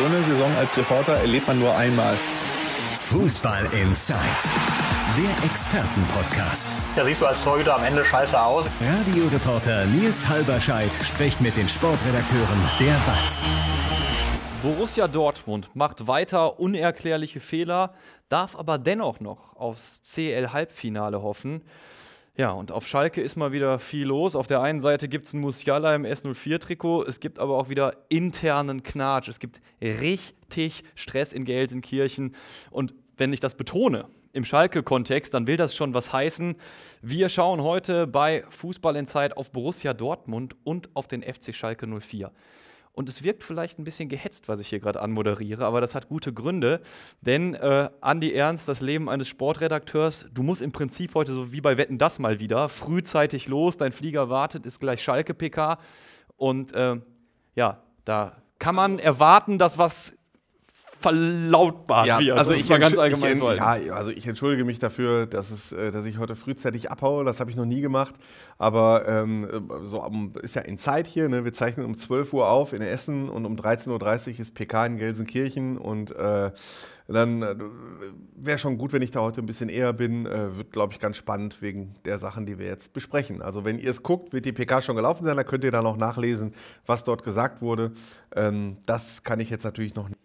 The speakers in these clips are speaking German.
So eine Saison als Reporter erlebt man nur einmal. Fußball Inside, der Expertenpodcast. Da siehst du als Torhüter am Ende scheiße aus. Radioreporter Nils Halberscheid spricht mit den Sportredakteuren der WAZ. Borussia Dortmund macht weiter unerklärliche Fehler, darf aber dennoch noch aufs CL-Halbfinale hoffen. Ja, und auf Schalke ist mal wieder viel los. Auf der einen Seite gibt es einen Musiala im S04-Trikot, es gibt aber auch wieder internen Knatsch. Es gibt richtig Stress in Gelsenkirchen. Und wenn ich das betone, im Schalke-Kontext, dann will das schon was heißen. Wir schauen heute bei Fußball in Zeit auf Borussia Dortmund und auf den FC Schalke 04. Und es wirkt vielleicht ein bisschen gehetzt, was ich hier gerade anmoderiere, aber das hat gute Gründe. Denn äh, Andy Ernst, das Leben eines Sportredakteurs, du musst im Prinzip heute so wie bei Wetten das mal wieder, frühzeitig los, dein Flieger wartet, ist gleich Schalke PK. Und äh, ja, da kann man erwarten, dass was verlautbart ja, wird. Also das ich ganz allgemein so. Ja, also ich entschuldige mich dafür, dass, es, äh, dass ich heute frühzeitig abhaue. Das habe ich noch nie gemacht. Aber ähm, äh, so ist ja in Zeit hier. Ne? Wir zeichnen um 12 Uhr auf in Essen und um 13.30 Uhr ist PK in Gelsenkirchen. Und äh, dann äh, wäre schon gut, wenn ich da heute ein bisschen eher bin. Äh, wird, glaube ich, ganz spannend wegen der Sachen, die wir jetzt besprechen. Also wenn ihr es guckt, wird die PK schon gelaufen sein. Da könnt ihr dann auch nachlesen, was dort gesagt wurde. Ähm, das kann ich jetzt natürlich noch nicht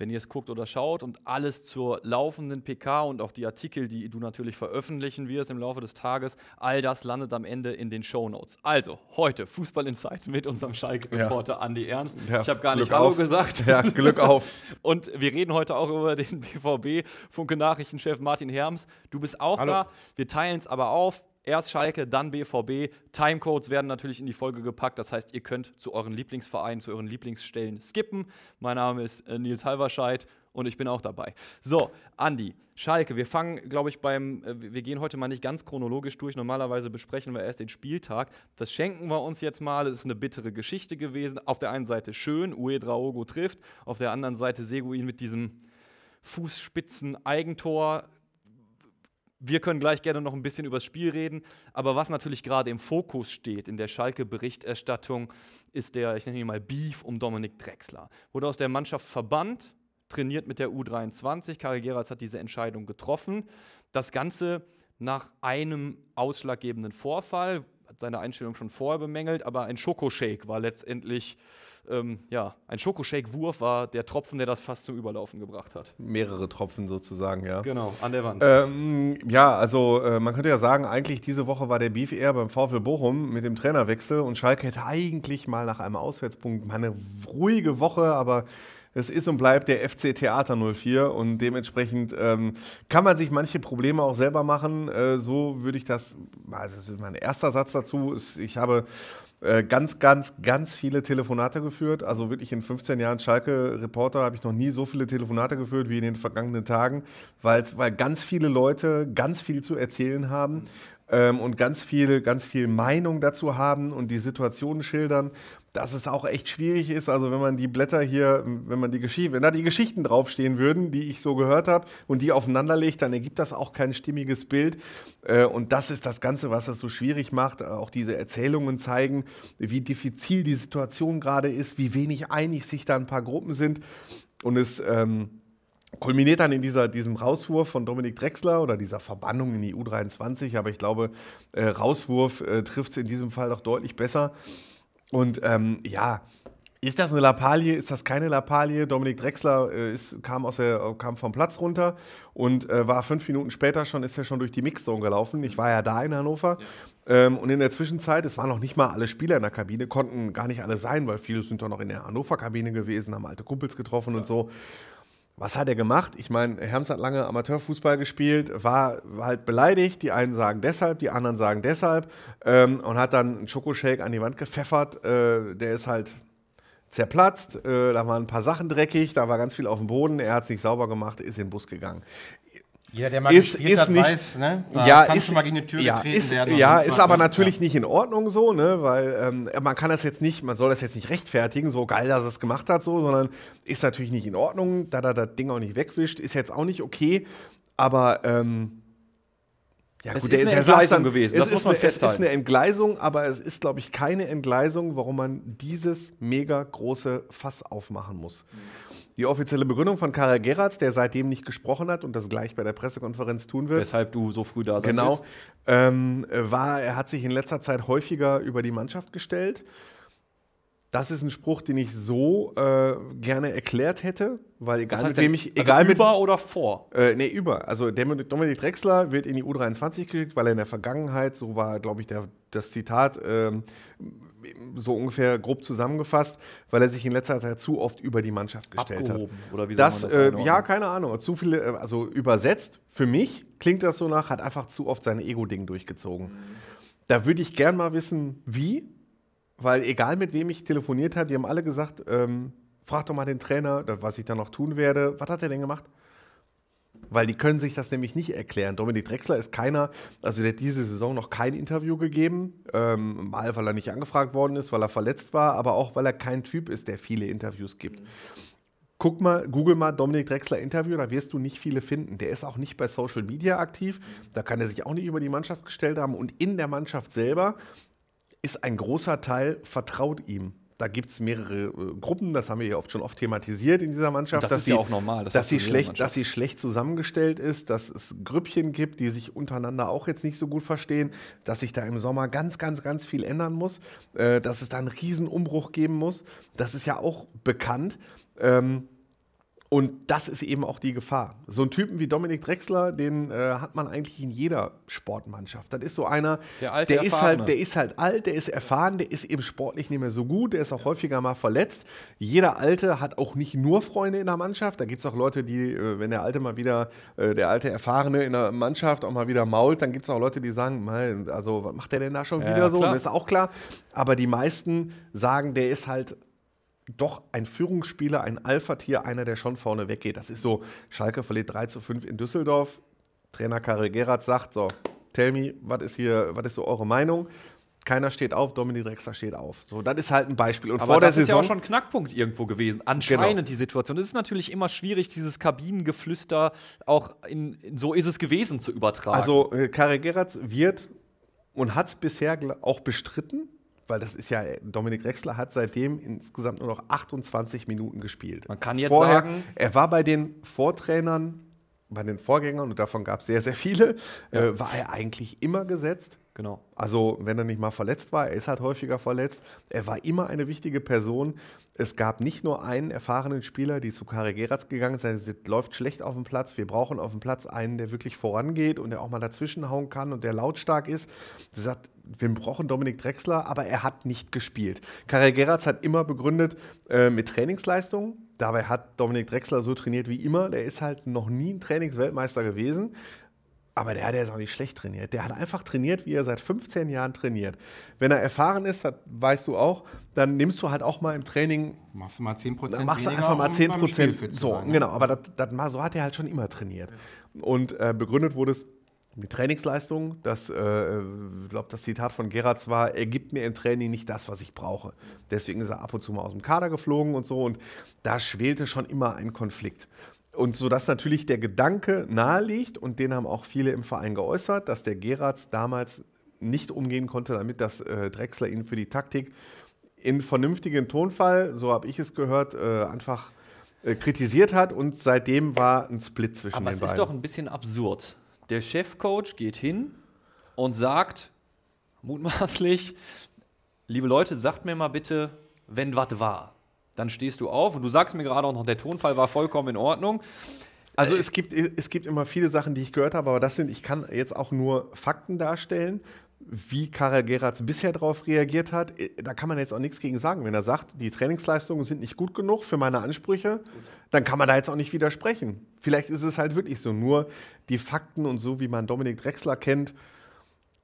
wenn ihr es guckt oder schaut und alles zur laufenden PK und auch die Artikel, die du natürlich veröffentlichen wirst im Laufe des Tages, all das landet am Ende in den Show Notes. Also heute Fußball Insight mit unserem Schalke-Reporter ja. Andy Ernst. Ja, ich habe gar Glück nicht auf. Hallo gesagt. Ja, Glück auf. und wir reden heute auch über den BVB Funke Nachrichtenchef Martin Herms. Du bist auch Hallo. da. Wir teilen es aber auf. Erst Schalke, dann BVB. Timecodes werden natürlich in die Folge gepackt. Das heißt, ihr könnt zu euren Lieblingsvereinen, zu euren Lieblingsstellen skippen. Mein Name ist äh, Nils Halverscheid und ich bin auch dabei. So, Andi, Schalke, wir fangen, glaube ich, beim, äh, wir gehen heute mal nicht ganz chronologisch durch. Normalerweise besprechen wir erst den Spieltag. Das schenken wir uns jetzt mal. Es ist eine bittere Geschichte gewesen. Auf der einen Seite schön, Ue Draogo trifft. Auf der anderen Seite Seguin mit diesem Fußspitzen-Eigentor wir können gleich gerne noch ein bisschen über das Spiel reden, aber was natürlich gerade im Fokus steht in der Schalke-Berichterstattung, ist der, ich nenne ihn mal Beef um Dominik Drexler. Wurde aus der Mannschaft verbannt, trainiert mit der U23. Karl Gerards hat diese Entscheidung getroffen. Das Ganze nach einem ausschlaggebenden Vorfall, hat seine Einstellung schon vorher bemängelt, aber ein Schokoshake war letztendlich ähm, ja, ein Schokoshake-Wurf war der Tropfen, der das fast zum Überlaufen gebracht hat. Mehrere Tropfen sozusagen, ja. Genau, an der Wand. Ähm, ja, also äh, man könnte ja sagen, eigentlich diese Woche war der Beef eher beim VfL Bochum mit dem Trainerwechsel und Schalke hätte eigentlich mal nach einem Auswärtspunkt mal eine ruhige Woche, aber es ist und bleibt der FC Theater 04 und dementsprechend ähm, kann man sich manche Probleme auch selber machen. Äh, so würde ich das, also mein erster Satz dazu ist, ich habe äh, ganz, ganz, ganz viele Telefonate geführt. Also wirklich in 15 Jahren Schalke-Reporter habe ich noch nie so viele Telefonate geführt wie in den vergangenen Tagen, weil ganz viele Leute ganz viel zu erzählen haben mhm. ähm, und ganz viel, ganz viel Meinung dazu haben und die Situationen schildern dass es auch echt schwierig ist. Also wenn man die Blätter hier, wenn man die Geschichte, wenn da die Geschichten draufstehen würden, die ich so gehört habe und die aufeinander legt, dann ergibt das auch kein stimmiges Bild. Äh, und das ist das Ganze, was das so schwierig macht. Äh, auch diese Erzählungen zeigen, wie diffizil die Situation gerade ist, wie wenig einig sich da ein paar Gruppen sind. Und es ähm, kulminiert dann in dieser, diesem Rauswurf von Dominik Drexler oder dieser Verbannung in die U23. Aber ich glaube, äh, Rauswurf äh, trifft es in diesem Fall doch deutlich besser. Und ähm, ja, ist das eine Lappalie? Ist das keine Lappalie? Dominik Drexler äh, ist, kam, aus der, kam vom Platz runter und äh, war fünf Minuten später schon, ist ja schon durch die Mixzone gelaufen. Ich war ja da in Hannover. Ja. Ähm, und in der Zwischenzeit, es waren noch nicht mal alle Spieler in der Kabine, konnten gar nicht alle sein, weil viele sind doch noch in der Hannover-Kabine gewesen, haben alte Kumpels getroffen ja. und so. Was hat er gemacht? Ich meine, Herms hat lange Amateurfußball gespielt, war, war halt beleidigt. Die einen sagen deshalb, die anderen sagen deshalb. Ähm, und hat dann einen Schokoshake an die Wand gepfeffert. Äh, der ist halt zerplatzt. Äh, da waren ein paar Sachen dreckig, da war ganz viel auf dem Boden. Er hat es nicht sauber gemacht, ist in den Bus gegangen. Jeder, der mal ist, ist hat, nicht, weiß, ne? Da ja, kann ist, schon mal gegen die Tür ja, getreten ist, werden. Ja, ist aber nicht, ne? natürlich nicht in Ordnung so, ne? Weil ähm, man kann das jetzt nicht, man soll das jetzt nicht rechtfertigen, so geil, dass es gemacht hat, so, sondern ist natürlich nicht in Ordnung, da da das Ding auch nicht wegwischt, ist jetzt auch nicht okay, aber ähm, ja, es gut, ist der, eine Entgleisung dann, gewesen, das muss man eine, festhalten. Es ist eine Entgleisung, aber es ist, glaube ich, keine Entgleisung, warum man dieses mega große Fass aufmachen muss. Mhm. Die offizielle Begründung von Karel Geratz, der seitdem nicht gesprochen hat und das gleich bei der Pressekonferenz tun wird. Weshalb du so früh da sein genau, bist. Genau. Ähm, war, er hat sich in letzter Zeit häufiger über die Mannschaft gestellt. Das ist ein Spruch, den ich so äh, gerne erklärt hätte, weil also egal mit wem ich. Egal also über oder vor? Äh, nee, über. Also Dominik Drexler wird in die U23 geschickt, weil er in der Vergangenheit, so war, glaube ich, der, das Zitat, ähm, so ungefähr grob zusammengefasst, weil er sich in letzter Zeit zu oft über die Mannschaft gestellt Abgehoben, hat. Oder wie soll das, das äh, ja, keine Ahnung. Zu viele, äh, also übersetzt, für mich klingt das so nach, hat einfach zu oft sein Ego-Ding durchgezogen. Mhm. Da würde ich gern mal wissen, wie, weil egal mit wem ich telefoniert habe, die haben alle gesagt, ähm, frag doch mal den Trainer, was ich da noch tun werde. Was hat er denn gemacht? weil die können sich das nämlich nicht erklären. Dominik Drexler ist keiner, also der hat diese Saison noch kein Interview gegeben. Ähm, mal, weil er nicht angefragt worden ist, weil er verletzt war, aber auch, weil er kein Typ ist, der viele Interviews gibt. Mhm. Guck mal, google mal Dominik Drexler Interview, da wirst du nicht viele finden. Der ist auch nicht bei Social Media aktiv, da kann er sich auch nicht über die Mannschaft gestellt haben und in der Mannschaft selber ist ein großer Teil vertraut ihm. Da gibt es mehrere äh, Gruppen, das haben wir ja oft schon oft thematisiert in dieser Mannschaft. Und das ist sie, ja auch normal. Das dass, sie schlecht, dass sie schlecht zusammengestellt ist, dass es Grüppchen gibt, die sich untereinander auch jetzt nicht so gut verstehen, dass sich da im Sommer ganz, ganz, ganz viel ändern muss, äh, dass es da einen Riesenumbruch geben muss. Das ist ja auch bekannt. Ähm, und das ist eben auch die Gefahr. So einen Typen wie Dominik Drexler, den äh, hat man eigentlich in jeder Sportmannschaft. Das ist so einer, der, alte, der ist halt, der ist halt alt, der ist erfahren, der ist eben sportlich nicht mehr so gut, der ist auch ja. häufiger mal verletzt. Jeder Alte hat auch nicht nur Freunde in der Mannschaft. Da gibt es auch Leute, die, äh, wenn der Alte mal wieder, äh, der alte Erfahrene in der Mannschaft auch mal wieder mault, dann gibt es auch Leute, die sagen, also was macht der denn da schon ja, wieder so? Und das ist auch klar. Aber die meisten sagen, der ist halt doch ein Führungsspieler, ein Alpha-Tier, einer, der schon vorne weggeht. Das ist so, Schalke verliert 3 zu 5 in Düsseldorf. Trainer Karel Gerhardt sagt so, tell me, was ist hier, was ist so eure Meinung? Keiner steht auf, Dominik Drexler steht auf. So, das ist halt ein Beispiel. Und Aber vor das der ist ja auch schon ein Knackpunkt irgendwo gewesen. Anscheinend genau. die Situation. Es ist natürlich immer schwierig, dieses Kabinengeflüster auch in, in, so ist es gewesen zu übertragen. Also äh, Karel Gerhardt wird und hat es bisher auch bestritten, weil das ist ja, Dominik Rexler hat seitdem insgesamt nur noch 28 Minuten gespielt. Man kann jetzt Vorher, sagen. Er war bei den Vortrainern, bei den Vorgängern, und davon gab es sehr, sehr viele, ja. äh, war er eigentlich immer gesetzt. Genau. Also, wenn er nicht mal verletzt war, er ist halt häufiger verletzt. Er war immer eine wichtige Person. Es gab nicht nur einen erfahrenen Spieler, die zu Kari Geratz gegangen sind. Es läuft schlecht auf dem Platz. Wir brauchen auf dem Platz einen, der wirklich vorangeht und der auch mal dazwischen hauen kann und der lautstark ist. Sie sagt, wir brauchen Dominik Drexler, aber er hat nicht gespielt. Karel Geratz hat immer begründet äh, mit Trainingsleistungen. Dabei hat Dominik Drexler so trainiert wie immer. Der ist halt noch nie ein Trainingsweltmeister gewesen. Aber der hat ja auch nicht schlecht trainiert. Der hat einfach trainiert, wie er seit 15 Jahren trainiert. Wenn er erfahren ist, das weißt du auch, dann nimmst du halt auch mal im Training. Machst du mal 10 Prozent. Machst du einfach mal 10 Prozent. So, sein, ne? genau. Aber das, das, so hat er halt schon immer trainiert. Und äh, begründet wurde es mit Trainingsleistung, das, äh, äh glaube das Zitat von Gerards war, er gibt mir im Training nicht das, was ich brauche. Deswegen ist er ab und zu mal aus dem Kader geflogen und so und da schwelte schon immer ein Konflikt. Und so dass natürlich der Gedanke naheliegt, und den haben auch viele im Verein geäußert, dass der Geratz damals nicht umgehen konnte damit, dass äh, Drexler ihn für die Taktik in vernünftigen Tonfall, so habe ich es gehört, äh, einfach äh, kritisiert hat. Und seitdem war ein Split zwischen Aber den beiden. Aber es ist doch ein bisschen absurd. Der Chefcoach geht hin und sagt, mutmaßlich, liebe Leute, sagt mir mal bitte, wenn was war. Dann stehst du auf und du sagst mir gerade auch noch, der Tonfall war vollkommen in Ordnung. Also äh, es gibt, es gibt immer viele Sachen, die ich gehört habe, aber das sind, ich kann jetzt auch nur Fakten darstellen, wie Karel Geratz bisher darauf reagiert hat. Äh, da kann man jetzt auch nichts gegen sagen. Wenn er sagt, die Trainingsleistungen sind nicht gut genug für meine Ansprüche, dann kann man da jetzt auch nicht widersprechen. Vielleicht ist es halt wirklich so. Nur die Fakten und so, wie man Dominik Drexler kennt,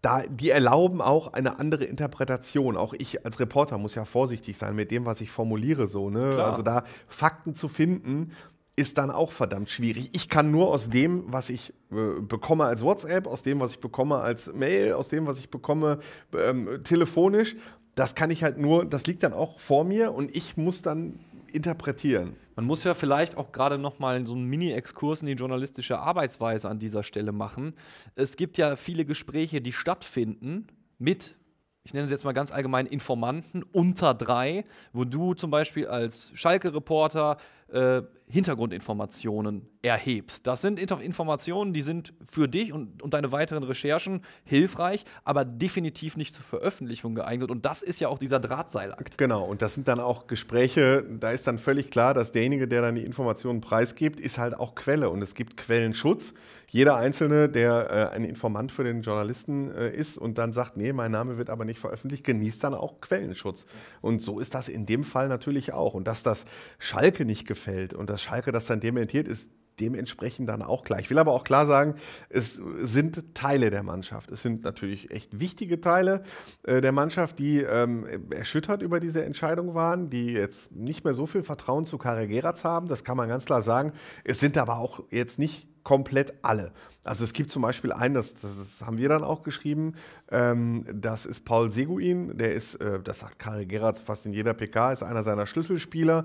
da, die erlauben auch eine andere Interpretation. Auch ich als Reporter muss ja vorsichtig sein mit dem, was ich formuliere. So, ne? Also da Fakten zu finden, ist dann auch verdammt schwierig. Ich kann nur aus dem, was ich äh, bekomme als WhatsApp, aus dem, was ich bekomme als Mail, aus dem, was ich bekomme ähm, telefonisch, das kann ich halt nur, das liegt dann auch vor mir und ich muss dann interpretieren. Man muss ja vielleicht auch gerade noch mal so einen Mini-Exkurs in die journalistische Arbeitsweise an dieser Stelle machen. Es gibt ja viele Gespräche, die stattfinden mit ich nenne es jetzt mal ganz allgemein Informanten unter drei, wo du zum Beispiel als Schalke-Reporter äh, Hintergrundinformationen erhebst. Das sind Informationen, die sind für dich und, und deine weiteren Recherchen hilfreich, aber definitiv nicht zur Veröffentlichung geeignet. Und das ist ja auch dieser Drahtseilakt. Genau, und das sind dann auch Gespräche, da ist dann völlig klar, dass derjenige, der dann die Informationen preisgibt, ist halt auch Quelle. Und es gibt Quellenschutz. Jeder Einzelne, der äh, ein Informant für den Journalisten äh, ist und dann sagt, nee, mein Name wird aber nicht veröffentlicht, genießt dann auch Quellenschutz. Und so ist das in dem Fall natürlich auch. Und dass das Schalke nicht gefällt, gefällt. Und dass Schalke das dann dementiert, ist dementsprechend dann auch klar. Ich will aber auch klar sagen, es sind Teile der Mannschaft. Es sind natürlich echt wichtige Teile äh, der Mannschaft, die ähm, erschüttert über diese Entscheidung waren, die jetzt nicht mehr so viel Vertrauen zu Geratz haben. Das kann man ganz klar sagen. Es sind aber auch jetzt nicht komplett alle. Also es gibt zum Beispiel einen, das, das haben wir dann auch geschrieben, ähm, das ist Paul Seguin, der ist, äh, das sagt Karel Geratz fast in jeder PK, ist einer seiner Schlüsselspieler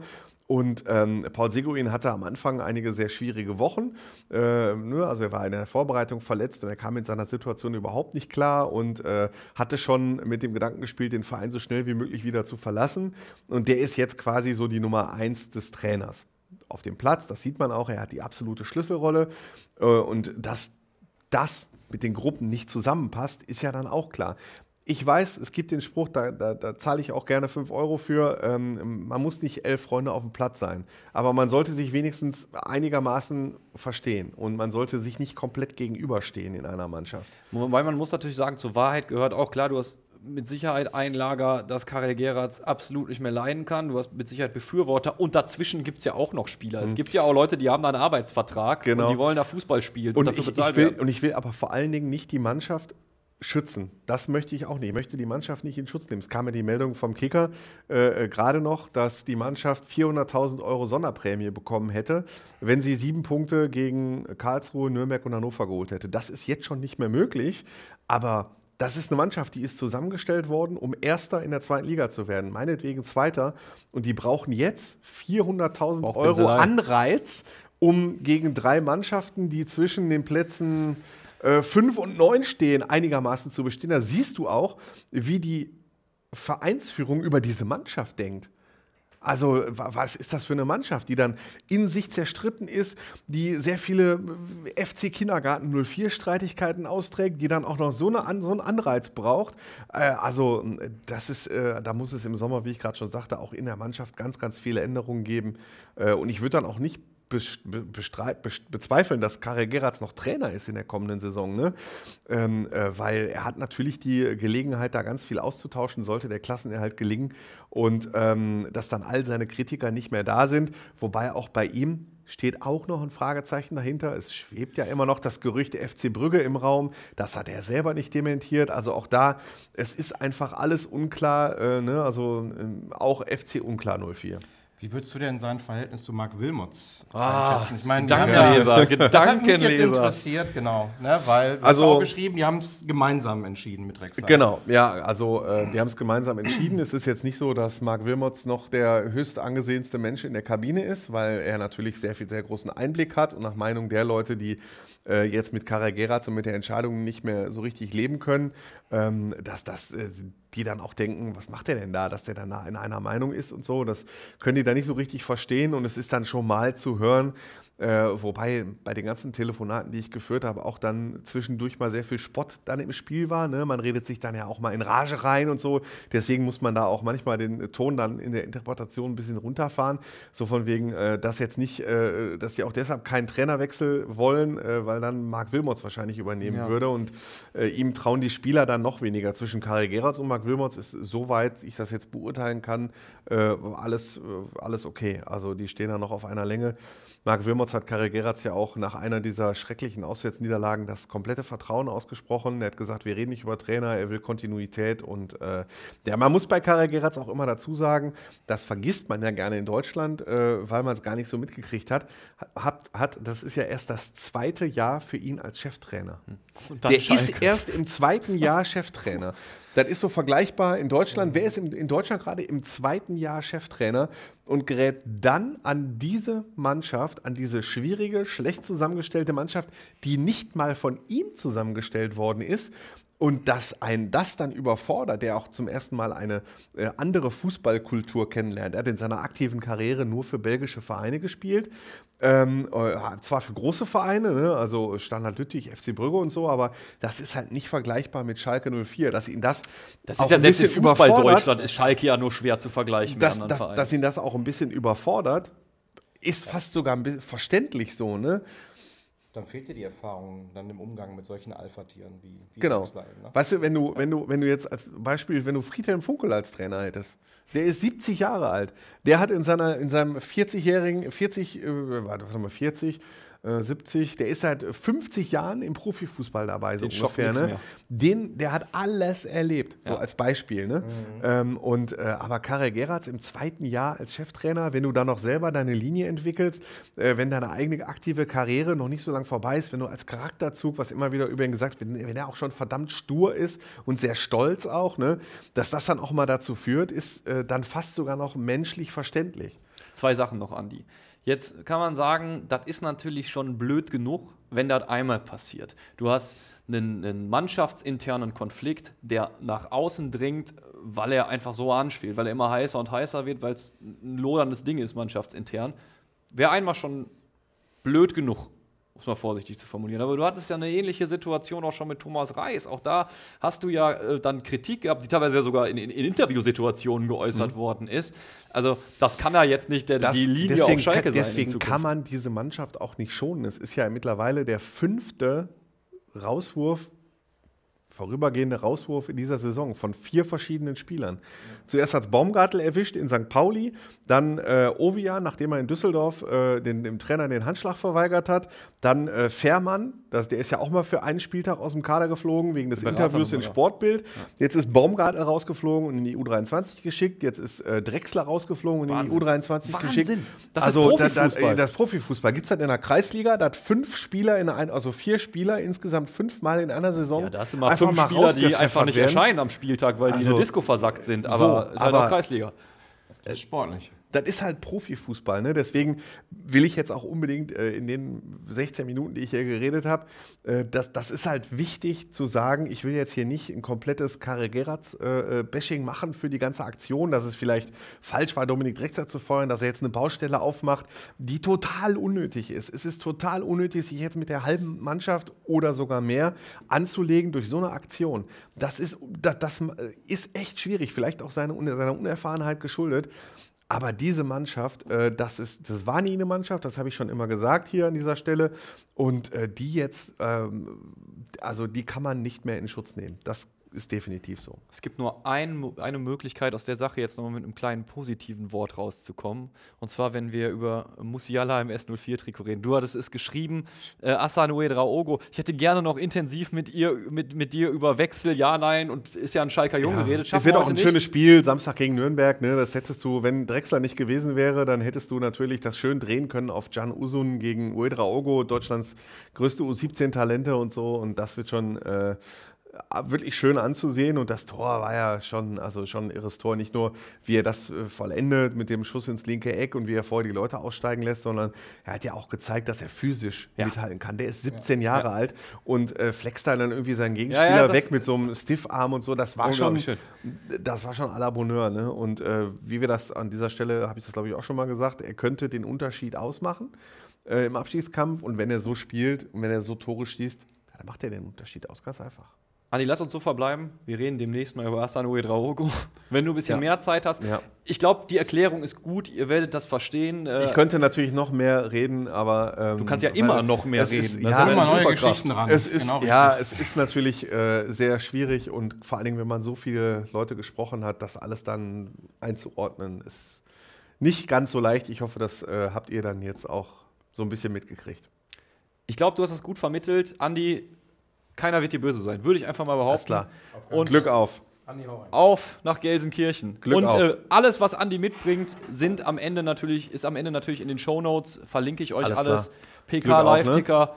und ähm, Paul Seguin hatte am Anfang einige sehr schwierige Wochen. Äh, also er war in der Vorbereitung verletzt und er kam in seiner Situation überhaupt nicht klar und äh, hatte schon mit dem Gedanken gespielt, den Verein so schnell wie möglich wieder zu verlassen. Und der ist jetzt quasi so die Nummer eins des Trainers auf dem Platz. Das sieht man auch. Er hat die absolute Schlüsselrolle. Äh, und dass das mit den Gruppen nicht zusammenpasst, ist ja dann auch klar ich weiß, es gibt den Spruch, da, da, da zahle ich auch gerne 5 Euro für, ähm, man muss nicht elf Freunde auf dem Platz sein, aber man sollte sich wenigstens einigermaßen verstehen und man sollte sich nicht komplett gegenüberstehen in einer Mannschaft. Weil man muss natürlich sagen, zur Wahrheit gehört auch, klar, du hast mit Sicherheit ein Lager, das Karel Geratz absolut nicht mehr leiden kann. Du hast mit Sicherheit Befürworter und dazwischen gibt es ja auch noch Spieler. Mhm. Es hm. gibt ja auch Leute, die haben da einen Arbeitsvertrag genau. und die wollen da Fußball spielen und, und dafür ich, bezahlt ich will, werden. Und ich will aber vor allen Dingen nicht die Mannschaft schützen. Das möchte ich auch nicht. Ich möchte die Mannschaft nicht in Schutz nehmen. Es kam ja die Meldung vom Kicker äh, äh gerade noch, dass die Mannschaft 400.000 Euro Sonderprämie bekommen hätte, wenn sie sieben Punkte gegen Karlsruhe, Nürnberg und Hannover geholt hätte. Das ist jetzt schon nicht mehr möglich, aber das ist eine Mannschaft, die ist zusammengestellt worden, um Erster in der zweiten Liga zu werden, meinetwegen Zweiter. Und die brauchen jetzt 400.000 Euro Anreiz, um gegen drei Mannschaften, die zwischen den Plätzen 5 äh, und 9 stehen, einigermaßen zu bestehen. Da siehst du auch, wie die Vereinsführung über diese Mannschaft denkt. Also, was ist das für eine Mannschaft, die dann in sich zerstritten ist, die sehr viele äh, FC Kindergarten 04-Streitigkeiten austrägt, die dann auch noch so, eine, so einen Anreiz braucht? Äh, also, das ist, äh, da muss es im Sommer, wie ich gerade schon sagte, auch in der Mannschaft ganz, ganz viele Änderungen geben. Äh, und ich würde dann auch nicht bezweifeln, dass Karel Geratz noch Trainer ist in der kommenden Saison, ne? Ähm, äh, weil er hat natürlich die Gelegenheit, da ganz viel auszutauschen, sollte der Klassenerhalt gelingen und ähm, dass dann all seine Kritiker nicht mehr da sind, wobei auch bei ihm steht auch noch ein Fragezeichen dahinter. Es schwebt ja immer noch das Gerücht FC Brügge im Raum. Das hat er selber nicht dementiert. Also auch da, es ist einfach alles unklar. Äh, ne? Also äh, auch FC unklar 04. Wie würdest du denn sein Verhältnis zu Mark Wilmots ah, einschätzen? Ich meine, Gedankenleser, ja, Gedankenleser. Das interessiert, genau, ne? weil wir also, auch geschrieben, die haben es gemeinsam entschieden mit Rex. Genau, ja, also äh, die haben es gemeinsam entschieden. es ist jetzt nicht so, dass Mark Wilmots noch der höchst angesehenste Mensch in der Kabine ist, weil er natürlich sehr viel, sehr großen Einblick hat und nach Meinung der Leute, die äh, jetzt mit Kara Gerhardt und mit der Entscheidung nicht mehr so richtig leben können, ähm, dass das äh, die dann auch denken, was macht der denn da, dass der dann in einer Meinung ist und so. Das können die dann nicht so richtig verstehen und es ist dann schon mal zu hören, äh, wobei bei den ganzen Telefonaten, die ich geführt habe, auch dann zwischendurch mal sehr viel Spott dann im Spiel war. Ne? Man redet sich dann ja auch mal in Rage rein und so. Deswegen muss man da auch manchmal den Ton dann in der Interpretation ein bisschen runterfahren. So von wegen, äh, dass jetzt nicht, äh, dass sie auch deshalb keinen Trainerwechsel wollen, äh, weil dann Marc Wilmots wahrscheinlich übernehmen ja. würde und äh, ihm trauen die Spieler dann noch weniger zwischen Karl Gerards und Marc Konrad Wilmots ist, soweit ich das jetzt beurteilen kann, äh, alles, äh, alles okay. Also die stehen da noch auf einer Länge. Marc Wilmots hat Karel Geratz ja auch nach einer dieser schrecklichen Auswärtsniederlagen das komplette Vertrauen ausgesprochen. Er hat gesagt, wir reden nicht über Trainer, er will Kontinuität. Und äh, der, man muss bei Karel Geratz auch immer dazu sagen, das vergisst man ja gerne in Deutschland, äh, weil man es gar nicht so mitgekriegt hat. hat, hat. Das ist ja erst das zweite Jahr für ihn als Cheftrainer. Hm. der Schalke. ist erst im zweiten Jahr Cheftrainer. Das ist so vergleichbar vergleichbar in Deutschland. Wer ist in Deutschland gerade im zweiten Jahr Cheftrainer und gerät dann an diese Mannschaft, an diese schwierige, schlecht zusammengestellte Mannschaft, die nicht mal von ihm zusammengestellt worden ist und dass ein das dann überfordert, der auch zum ersten Mal eine äh, andere Fußballkultur kennenlernt. Er hat in seiner aktiven Karriere nur für belgische Vereine gespielt. Ähm, äh, zwar für große Vereine, ne? also Standard Lüttich, FC Brügge und so, aber das ist halt nicht vergleichbar mit Schalke 04, dass ihn das. Das ist ja selbst in Fußballdeutschland, ist Schalke ja nur schwer zu vergleichen dass, mit anderen dass, Vereinen. Dass ihn das auch ein bisschen überfordert, ist fast sogar ein bisschen verständlich so, ne? dann fehlt dir die Erfahrung dann im Umgang mit solchen Alpha-Tieren wie, wie genau. Slime, ne? Weißt du, wenn du, wenn du, wenn du jetzt als Beispiel, wenn du Friedhelm Funkel als Trainer hättest, der ist 70 Jahre alt, der hat in seiner, in seinem 40-jährigen, 40, äh, warte mal, 40, 70, äh, der ist seit 50 Jahren im Profifußball dabei, so Den ungefähr. Ne? Den, der hat alles erlebt, so als Beispiel. Ne? Mhm. Ähm, und, äh, aber Karel Geratz im zweiten Jahr als Cheftrainer, wenn du da noch selber deine Linie entwickelst, äh, wenn deine eigene aktive Karriere noch nicht so lang vorbei ist, wenn du als Charakterzug, was immer wieder über ihn gesagt wird, wenn, wenn er auch schon verdammt stur ist und sehr stolz auch, ne? dass das dann auch mal dazu führt, ist äh, dann fast sogar noch menschlich verständlich. Zwei Sachen noch, Andi. Jetzt kann man sagen, das ist natürlich schon blöd genug, wenn das einmal passiert. Du hast einen, einen, mannschaftsinternen Konflikt, der nach außen dringt, weil er einfach so anspielt, weil er immer heißer und heißer wird, weil es ein loderndes Ding ist, mannschaftsintern. Wäre einmal schon blöd genug es mal vorsichtig zu formulieren. Aber du hattest ja eine ähnliche Situation auch schon mit Thomas Reis. Auch da hast du ja äh, dann Kritik gehabt, die teilweise ja sogar in, in, in Interviewsituationen geäußert mhm. worden ist. Also das kann ja jetzt nicht der, das, die Linie deswegen, auf Schalke kann, sein. Deswegen kann man diese Mannschaft auch nicht schonen. Es ist ja mittlerweile der fünfte Rauswurf vorübergehende Rauswurf in dieser Saison von vier verschiedenen Spielern. Zuerst hat es Baumgartel erwischt in St. Pauli, dann äh, Ovia, nachdem er in Düsseldorf äh, den, dem Trainer den Handschlag verweigert hat, dann äh, Fährmann, das, der ist ja auch mal für einen Spieltag aus dem Kader geflogen wegen des Interviews in Sportbild. Ja. Jetzt ist Baumgartel rausgeflogen und in die U23 geschickt, jetzt ist äh, Drexler rausgeflogen und Wahnsinn. in die U23 Wahnsinn. geschickt. Das also, ist Profifußball. Da, da, äh, das Profifußball gibt es halt in der Kreisliga, da hat fünf Spieler in ein, also vier Spieler insgesamt fünfmal in einer Saison ja, fünf Spieler, die einfach nicht werden. erscheinen am Spieltag, weil also, die in der also Disco versackt sind. Aber so, es ist halt aber, auch Kreisliga. ist Sportlich das ist halt Profifußball. Ne? Deswegen will ich jetzt auch unbedingt äh, in den 16 Minuten, die ich hier geredet habe, äh, das, das ist halt wichtig zu sagen, ich will jetzt hier nicht ein komplettes Karregeratz-Bashing äh, äh machen für die ganze Aktion, dass es vielleicht falsch war, Dominik Drexler zu feuern, dass er jetzt eine Baustelle aufmacht, die total unnötig ist. Es ist total unnötig, sich jetzt mit der halben Mannschaft oder sogar mehr anzulegen durch so eine Aktion. Das ist, das, das äh, ist echt schwierig, vielleicht auch seine, seiner Unerfahrenheit geschuldet. Aber diese Mannschaft, äh, das, ist, das war nie eine Mannschaft, das habe ich schon immer gesagt hier an dieser Stelle. Und äh, die jetzt, ähm, also die kann man nicht mehr in Schutz nehmen. Das ist definitiv so. Es gibt nur ein, eine Möglichkeit, aus der Sache jetzt nochmal mit einem kleinen positiven Wort rauszukommen. Und zwar, wenn wir über Musiala im S04-Trikot reden. Du hattest es geschrieben, äh, Asanue Draogo. Ich hätte gerne noch intensiv mit, ihr, mit, mit dir über Wechsel, ja, nein und ist ja ein Schalker Jung ja. geredet. Es wird auch ein nicht. schönes Spiel, Samstag gegen Nürnberg. Ne? Das hättest du, wenn Drexler nicht gewesen wäre, dann hättest du natürlich das schön drehen können auf Can Usun gegen Uedraogo, Deutschlands größte U17-Talente und so. Und das wird schon äh, äh, wirklich schön anzusehen und das Tor war ja schon, also schon ein irres Tor. Nicht nur, wie er das äh, vollendet mit dem Schuss ins linke Eck und wie er vorher die Leute aussteigen lässt, sondern er hat ja auch gezeigt, dass er physisch ja. mithalten kann. Der ist 17 ja. Jahre ja. alt und äh, flext da dann irgendwie seinen Gegenspieler weg mit so einem Stiffarm und so. Das war schon, schön. das war schon à la Bonheur. Ne? Und äh, wie wir das an dieser Stelle, habe ich das glaube ich auch schon mal gesagt, er könnte den Unterschied ausmachen äh, im Abstiegskampf und wenn er so spielt und wenn er so Tore schießt, dann macht er den Unterschied aus, ganz einfach. Andi, lass uns so verbleiben. Wir reden demnächst mal über Asano Hidraogo. Wenn du ein bisschen ja. mehr Zeit hast. Ja. Ich glaube, die Erklärung ist gut. Ihr werdet das verstehen. Äh, ich könnte natürlich noch mehr reden, aber. Ähm, du kannst ja immer noch mehr reden. Also, ist, ja, immer neue Geschichten ran. Es ist, genau ja, es ist natürlich äh, sehr schwierig und vor allen Dingen, wenn man so viele Leute gesprochen hat, das alles dann einzuordnen, ist nicht ganz so leicht. Ich hoffe, das äh, habt ihr dann jetzt auch so ein bisschen mitgekriegt. Ich glaube, du hast das gut vermittelt. Andi, keiner wird dir böse sein, würde ich einfach mal behaupten. Alles klar. Und Glück auf. Auf nach Gelsenkirchen. Glück und äh, alles, was Andi mitbringt, sind am Ende natürlich, ist am Ende natürlich in den Show Notes. Verlinke ich euch alles. alles. PK Live-Ticker. Ne?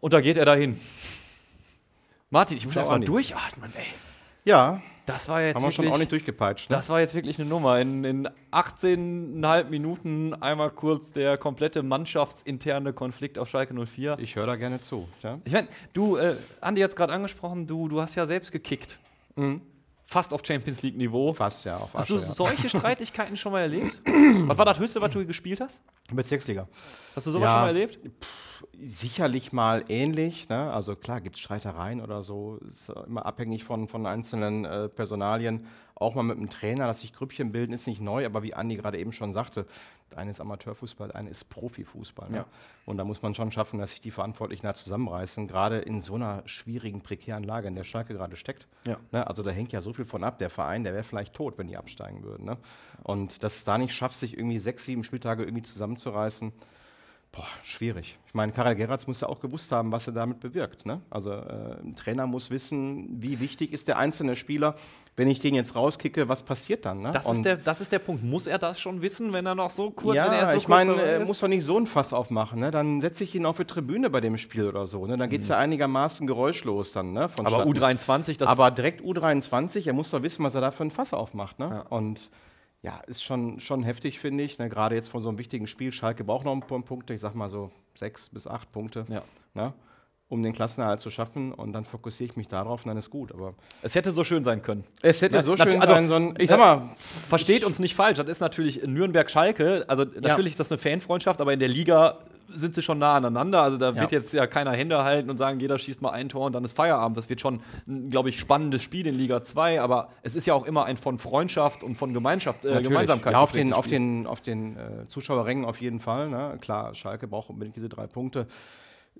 Und da geht er dahin. Martin, ich muss erstmal durchatmen, ey. Ja, das war jetzt Haben wirklich, wir schon auch nicht durchgepeitscht. Ne? Das war jetzt wirklich eine Nummer. In, in 18,5 Minuten einmal kurz der komplette mannschaftsinterne Konflikt auf Schalke 04. Ich höre da gerne zu. Ja? Ich meine, du, äh, Andi hat es gerade angesprochen, du, du hast ja selbst gekickt. Mhm. Fast auf Champions League-Niveau. Fast, ja. Auf Asche, hast du ja. solche Streitigkeiten schon mal erlebt? was war das Höchste, was du gespielt hast? Bezirksliga. Hast du sowas ja. schon mal erlebt? Pff sicherlich mal ähnlich. Ne? Also klar gibt es Streitereien oder so, ist immer abhängig von, von einzelnen äh, Personalien. Auch mal mit einem Trainer, dass sich Grüppchen bilden, ist nicht neu, aber wie Andi gerade eben schon sagte, eine ist Amateurfußball, eine ist Profifußball. Ne? Ja. Und da muss man schon schaffen, dass sich die Verantwortlichen da zusammenreißen, gerade in so einer schwierigen, prekären Lage, in der Schalke gerade steckt. Ja. Ne? Also da hängt ja so viel von ab. Der Verein, der wäre vielleicht tot, wenn die absteigen würden. Ne? Und dass es da nicht schafft, sich irgendwie sechs, sieben Spieltage irgendwie zusammenzureißen, Boah, schwierig. Ich meine, Karel Gerrards muss ja auch gewusst haben, was er damit bewirkt. Ne? Also äh, ein Trainer muss wissen, wie wichtig ist der einzelne Spieler. Wenn ich den jetzt rauskicke, was passiert dann? Ne? Das, ist der, das, ist der, Punkt. Muss er das schon wissen, wenn er noch so kurz ja, wenn er so ich meine, er muss doch nicht so ein Fass aufmachen. Ne? Dann setze ich ihn auf die Tribüne bei dem Spiel oder so. Ne? Dann geht es mhm. ja einigermaßen geräuschlos dann. Ne? Aber U23, das... Aber direkt U23, er muss doch wissen, was er da für ein Fass aufmacht. Ne? Ja. Und ja, ist schon, schon heftig, finde ich. Ne? Gerade jetzt vor so einem wichtigen Spiel. Schalke braucht noch ein paar Punkte, ich sag mal so sechs bis acht Punkte. Ja. Ne? um den Klassenerhalt zu schaffen und dann fokussiere ich mich darauf und dann ist gut. Aber es hätte so schön sein können. Es hätte ja, so schön also, sein sollen. Ich sag ne, mal, versteht uns nicht falsch. Das ist natürlich in Nürnberg-Schalke. Also natürlich ja. ist das eine Fanfreundschaft, aber in der Liga sind sie schon nah aneinander. Also da wird jetzt ja keiner Hände halten und sagen, jeder schießt mal ein Tor und dann ist Feierabend. Das wird schon, glaube ich, spannendes Spiel in Liga 2, aber es ist ja auch immer ein von Freundschaft und von Gemeinschaft, äh, Gemeinsamkeit. Ja, auf den, auf den, auf den äh, Zuschauerrängen auf jeden Fall. Ne? Klar, Schalke braucht unbedingt diese drei Punkte.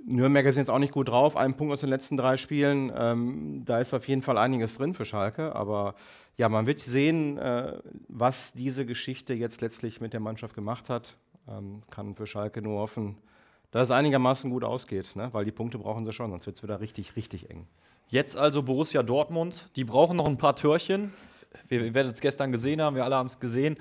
Nürnberger sind jetzt auch nicht gut drauf, einen Punkt aus den letzten drei Spielen. Ähm, da ist auf jeden Fall einiges drin für Schalke. Aber ja, man wird sehen, äh, was diese Geschichte jetzt letztlich mit der Mannschaft gemacht hat ähm, kann für Schalke nur hoffen, dass es einigermaßen gut ausgeht, ne? weil die Punkte brauchen sie schon, sonst wird es wieder richtig, richtig eng. Jetzt also Borussia Dortmund, die brauchen noch ein paar Törchen. Wir, wir werden es gestern gesehen haben, wir alle haben es gesehen.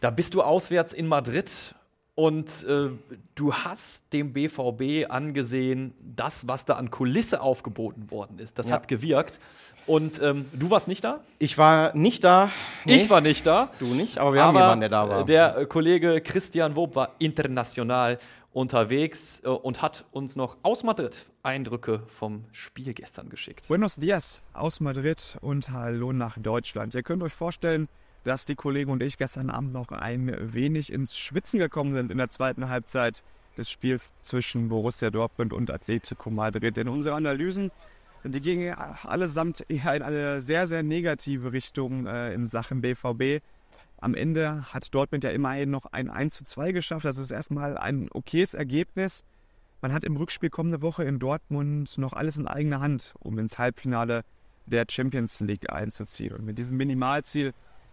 Da bist du auswärts in Madrid und äh, du hast dem BVB angesehen, das, was da an Kulisse aufgeboten worden ist. Das ja. hat gewirkt. Und ähm, du warst nicht da? Ich war nicht da. Nee. Ich war nicht da. Du nicht, aber wir aber haben jemanden, der da war. Der äh, Kollege Christian Wob war international unterwegs äh, und hat uns noch aus Madrid Eindrücke vom Spiel gestern geschickt. Buenos dias aus Madrid und hallo nach Deutschland. Ihr könnt euch vorstellen, dass die Kollegen und ich gestern Abend noch ein wenig ins Schwitzen gekommen sind in der zweiten Halbzeit des Spiels zwischen Borussia Dortmund und Atletico Madrid. Denn unsere Analysen, die gingen allesamt eher in eine sehr, sehr negative Richtung äh, in Sachen BVB. Am Ende hat Dortmund ja immerhin noch ein 1:2 geschafft. Das ist erstmal ein okayes Ergebnis. Man hat im Rückspiel kommende Woche in Dortmund noch alles in eigener Hand, um ins Halbfinale der Champions League einzuziehen. Und mit diesem Minimalziel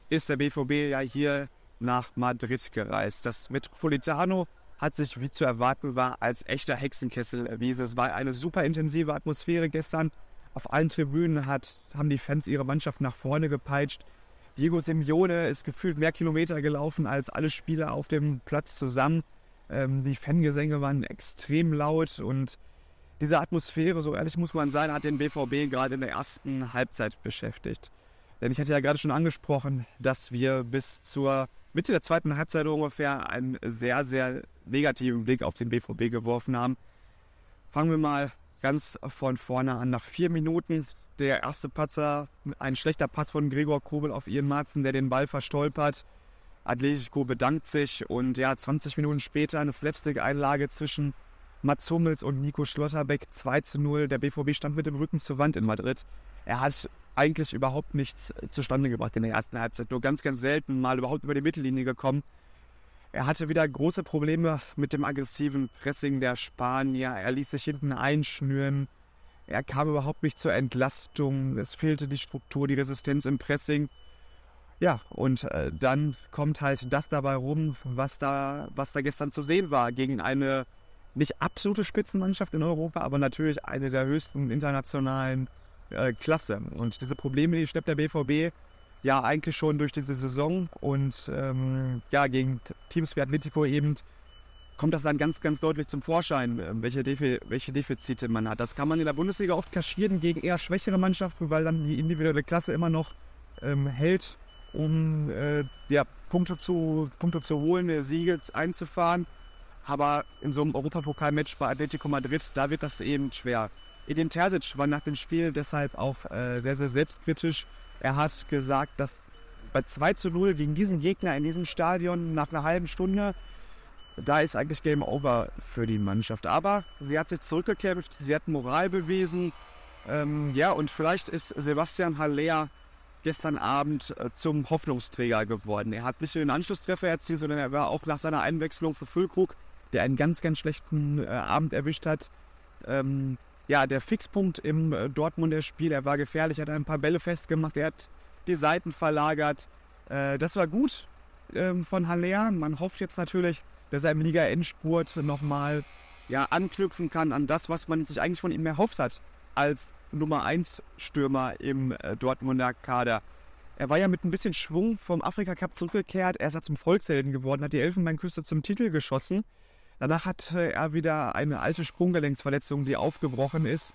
ist der BVB ja hier nach Madrid gereist. Das Metropolitano hat sich, wie zu erwarten war, als echter Hexenkessel erwiesen. Es war eine super intensive Atmosphäre gestern. Auf allen Tribünen hat, haben die Fans ihre Mannschaft nach vorne gepeitscht. Diego Simeone ist gefühlt mehr Kilometer gelaufen als alle Spieler auf dem Platz zusammen. Ähm, die Fangesänge waren extrem laut und diese Atmosphäre, so ehrlich muss man sein, hat den BVB gerade in der ersten Halbzeit beschäftigt. Denn ich hatte ja gerade schon angesprochen, dass wir bis zur Mitte der zweiten Halbzeit ungefähr einen sehr, sehr negativen Blick auf den BVB geworfen haben. Fangen wir mal ganz von vorne an. Nach vier Minuten der erste Patzer, ein schlechter Pass von Gregor Kobel auf Ian Marzen, der den Ball verstolpert. Atletico bedankt sich und ja, 20 Minuten später eine Slapstick-Einlage zwischen Mats Hummels und Nico Schlotterbeck 2 zu 0. Der BVB stand mit dem Rücken zur Wand in Madrid. Er hat eigentlich überhaupt nichts äh, zustande gebracht in der ersten Halbzeit. Nur ganz, ganz selten mal überhaupt über die Mittellinie gekommen. Er hatte wieder große Probleme mit dem aggressiven Pressing der Spanier. Er ließ sich hinten einschnüren. Er kam überhaupt nicht zur Entlastung. Es fehlte die Struktur, die Resistenz im Pressing. Ja, und äh, dann kommt halt das dabei rum, was da, was da gestern zu sehen war gegen eine nicht absolute Spitzenmannschaft in Europa, aber natürlich eine der höchsten internationalen klasse. Und diese Probleme, die schleppt der BVB ja eigentlich schon durch diese Saison. Und ähm, ja, gegen Teams wie Atletico eben kommt das dann ganz, ganz deutlich zum Vorschein, ähm, welche, Defi welche Defizite man hat. Das kann man in der Bundesliga oft kaschieren gegen eher schwächere Mannschaften, weil dann die individuelle Klasse immer noch ähm, hält, um äh, ja, Punkte, zu, Punkte zu holen, äh, Siege einzufahren. Aber in so einem Europapokalmatch bei Atletico Madrid, da wird das eben schwer. Edin Terzic war nach dem Spiel deshalb auch äh, sehr, sehr selbstkritisch. Er hat gesagt, dass bei 2 zu 0 gegen diesen Gegner in diesem Stadion nach einer halben Stunde, da ist eigentlich Game Over für die Mannschaft. Aber sie hat sich zurückgekämpft, sie hat Moral bewiesen. Ähm, ja, und vielleicht ist Sebastian Haller gestern Abend äh, zum Hoffnungsträger geworden. Er hat nicht nur den Anschlusstreffer erzielt, sondern er war auch nach seiner Einwechslung für Füllkrug, der einen ganz, ganz schlechten äh, Abend erwischt hat, ähm, ja, der Fixpunkt im äh, Dortmunder Spiel. Er war gefährlich, hat ein paar Bälle festgemacht, er hat die Seiten verlagert. Äh, das war gut ähm, von Haller. Man hofft jetzt natürlich, dass er im Liga-Endspurt nochmal ja, anknüpfen kann an das, was man sich eigentlich von ihm erhofft hat als Nummer 1 Stürmer im äh, Dortmunder Kader. Er war ja mit ein bisschen Schwung vom Afrika Cup zurückgekehrt. Er ist ja zum Volkshelden geworden, hat die Elfenbeinküste zum Titel geschossen. Danach hatte äh, er wieder eine alte Sprunggelenksverletzung, die aufgebrochen ist.